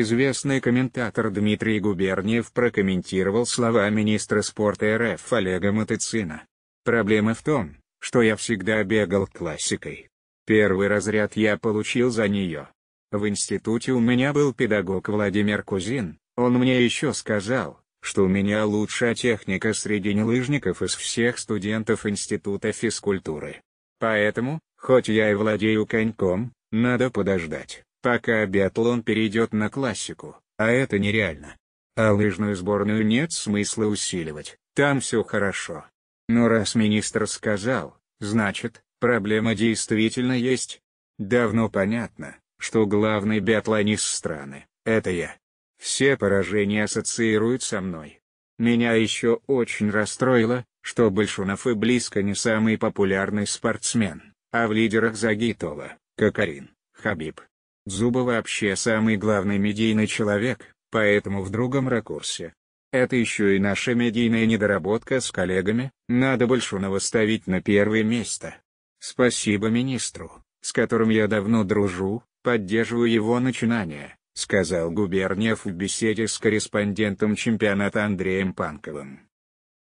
Известный комментатор Дмитрий Губерниев прокомментировал слова министра спорта РФ Олега Матыцина. «Проблема в том, что я всегда бегал классикой. Первый разряд я получил за нее. В институте у меня был педагог Владимир Кузин, он мне еще сказал, что у меня лучшая техника среди нелыжников из всех студентов института физкультуры. Поэтому, хоть я и владею коньком, надо подождать пока биатлон перейдет на классику, а это нереально. А лыжную сборную нет смысла усиливать, там все хорошо. Но раз министр сказал, значит, проблема действительно есть. Давно понятно, что главный биатлонист страны – это я. Все поражения ассоциируют со мной. Меня еще очень расстроило, что Большунов и близко не самый популярный спортсмен, а в лидерах Загитова, Кокарин, Хабиб, Дзуба вообще самый главный медийный человек, поэтому в другом ракурсе. Это еще и наша медийная недоработка с коллегами, надо Большунова ставить на первое место. Спасибо министру, с которым я давно дружу, поддерживаю его начинание, сказал Губерниев в беседе с корреспондентом чемпионата Андреем Панковым.